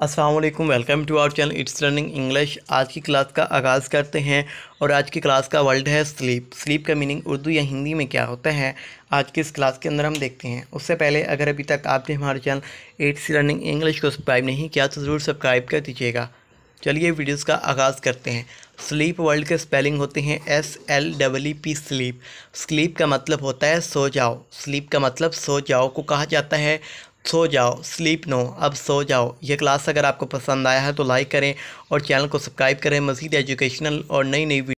Aslam welcome to our channel it's learning English आज की class का आगाज़ करते हैं और आज की क्लास का वर्ल्ड है स्लीप स्लीप का मीनिंग उर्दू या हिंदी में क्या होता है आज की इस क्लास के अंदर हम देखते हैं उससे पहले अगर अभी तक आपने हमारे चैनल इट्स लर्निंग इंग्लिश को सब्सक्राइब नहीं किया तो ज़रूर सब्सक्राइब कर दीजिएगा चलिए वीडियोज़ का आगाज़ करते हैं स्लीप वर्ल्ड के स्पेलिंग होते हैं S L double P sleep sleep का मतलब होता है सो जाओ स्लीप का मतलब सो जाओ को कहा जाता है सो जाओ स्लीप नो अब सो जाओ यह क्लास अगर आपको पसंद आया है तो लाइक करें और चैनल को सब्सक्राइब करें मज़ीद एजुकेशनल और नई नई